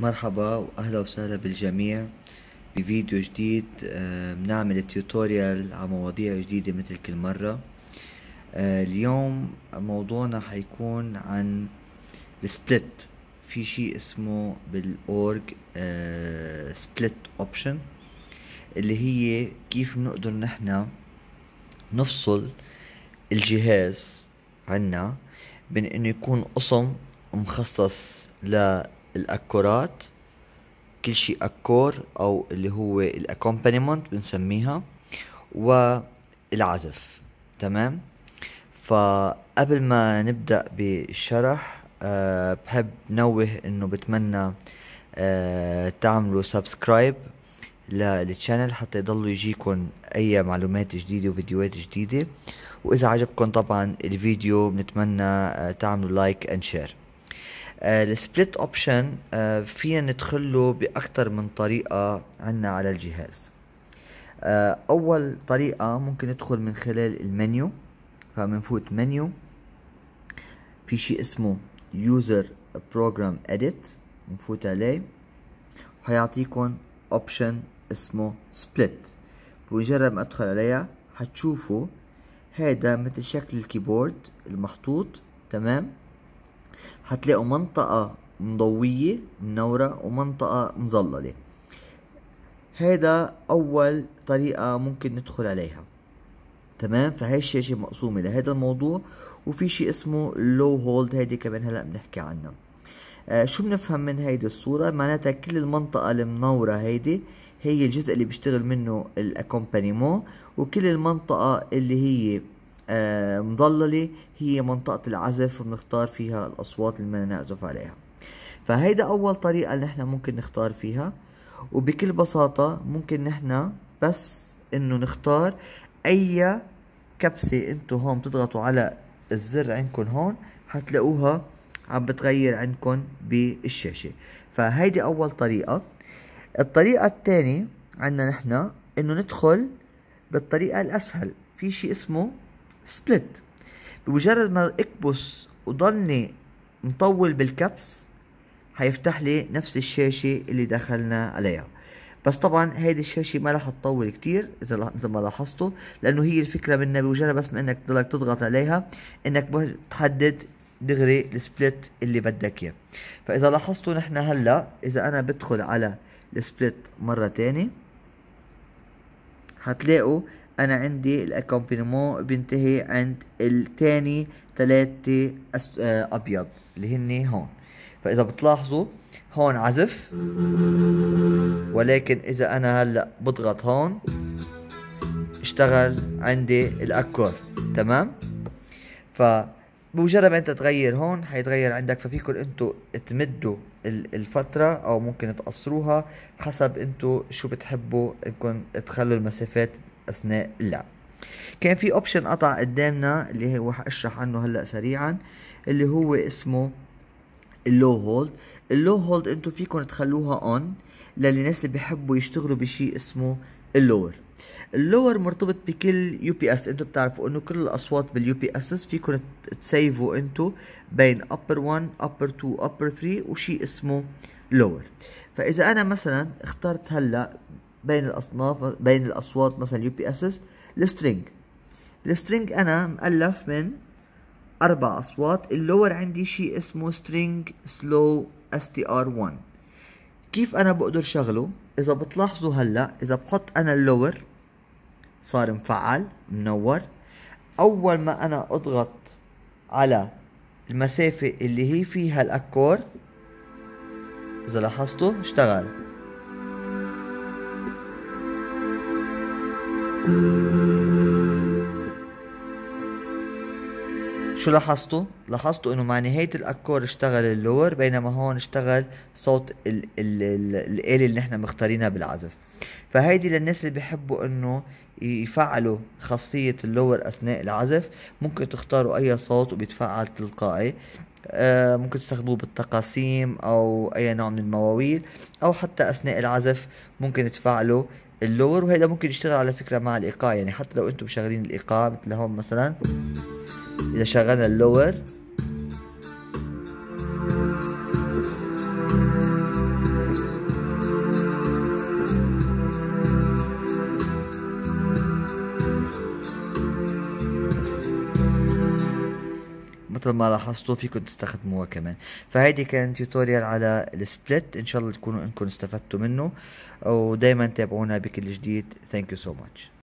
مرحبا واهلا وسهلا بالجميع بفيديو جديد آه، بنعمل تيوتوريال على مواضيع جديدة مثل كل مرة آه، اليوم موضوعنا حيكون عن السبلت في شيء اسمه بالاورج سبلت اوبشن اللي هي كيف بنقدر نحنا نفصل الجهاز عنا بين انه يكون قسم مخصص ل الاكورات كل شيء اكور او اللي هو الاكومبانيمنت بنسميها والعزف تمام فقبل ما نبدا بالشرح أه بحب نوه انه بتمنى أه تعملوا سبسكرايب للتشانل حتى يضلوا يجيكم اي معلومات جديده وفيديوهات جديده واذا عجبكم طبعا الفيديو بنتمنى آه، تعملوا لايك اند شير آه، السبليت اوبشن آه، فينا له باكثر من طريقه عنا على الجهاز آه، اول طريقه ممكن ندخل من خلال المنيو فبنفوت منيو في شيء اسمه يوزر بروجرام اديت بنفوت عليه وحيعطيكم اوبشن اسمه سبليت بمجرد ما ادخل عليها حتشوفوا هيدا مثل شكل الكيبورد المحطوط تمام هتلاقوا منطقة مضوية منورة ومنطقة مظللة هيدا أول طريقة ممكن ندخل عليها تمام فهي الشاشة مقسومة لهذا الموضوع وفي شيء اسمه لو هولد هيدي كمان هلا بنحكي عنها آه شو بنفهم من هيدي الصورة معناتها كل المنطقة المنورة هيدي هي الجزء اللي بيشتغل منه الاكومبانيمون وكل المنطقة اللي هي آه، مضللة هي منطقة العزف ونختار فيها الأصوات اللي بدنا نعزف عليها فهيدا أول طريقة اللي احنا ممكن نختار فيها وبكل بساطة ممكن نحنا بس انه نختار اي كبسة انتو هون بتضغطوا على الزر عندكم هون حتلاقوها عم بتغير عندكم بالشاشة فهيدي اول طريقة الطريقة الثانية عنا نحنا انه ندخل بالطريقة الاسهل في شيء اسمه سبلت بمجرد ما اكبس وضلني مطول بالكبس هيفتح لي نفس الشاشة اللي دخلنا عليها بس طبعا هيدي الشاشة ما راح تطول كتير إذا مثل ما لاحظتوا لأنه هي الفكرة منها بمجرد بس ما إنك تضلك تضغط عليها إنك تحدد دغري السبلت اللي بدك إياه فإذا لاحظتوا نحن هلا إذا أنا بدخل على السبلت مرة تاني هتلاقوا انا عندي الاكومبينمون بينتهي عند الثاني ثلاثة آه، ابيض اللي هن هون فاذا بتلاحظوا هون عزف ولكن اذا انا هلا بضغط هون اشتغل عندي الاكور تمام فبمجرد ما انت تغير هون حيتغير عندك ففيكم انتوا تمدوا الفترة او ممكن تقصروها حسب انتوا شو بتحبوا انكم تخلوا المسافات اثناء اللعب كان في اوبشن قطع قدامنا اللي هو حاشرح عنه هلا سريعا اللي هو اسمه اللو هولد اللو هولد انتم فيكم تخلوها اون للناس اللي بيحبوا يشتغلوا بشيء اسمه اللور اللور مرتبط بكل يو بي اس انتم بتعرفوا انه كل الاصوات باليو بي اس فيكم تسيفوا انتم بين upper 1 upper 2 upper 3 وشيء اسمه لور فاذا انا مثلا اخترت هلا بين الاصناف بين الاصوات مثلا يو بي اس اس السترينج السترينج انا مؤلف من اربع اصوات اللور عندي شيء اسمه سترينج سلو اس تي ار 1 كيف انا بقدر شغله اذا بتلاحظوا هلا اذا بحط انا اللور صار مفعل منور اول ما انا اضغط على المسافة اللي هي فيها الاكور اذا لاحظتوا اشتغل شو لاحظتوا؟ لاحظتوا انه مع نهاية الاكور اشتغل اللور بينما هون اشتغل صوت ال ال الآلة اللي نحن مختارينها بالعزف فهيدي للناس اللي بيحبوا انه يفعلوا خاصية اللور اثناء العزف ممكن تختاروا اي صوت وبيتفعل تلقائي آه ممكن تستخدموه بالتقاسيم او اي نوع من المواويل او حتى اثناء العزف ممكن تفعلوا اللور وهيدا ممكن يشتغل على فكره مع الايقاع يعني حتى لو انتم مشغلين الايقاع مثل هون مثلا اذا شغلنا اللور مثل ما لاحظتوا فيكم تستخدموها كمان فهيدي كان توتوريال على السبلت ان شاء الله تكونوا انكم استفدتوا منه ودايما تابعونا بكل جديد ثانك يو سو ماتش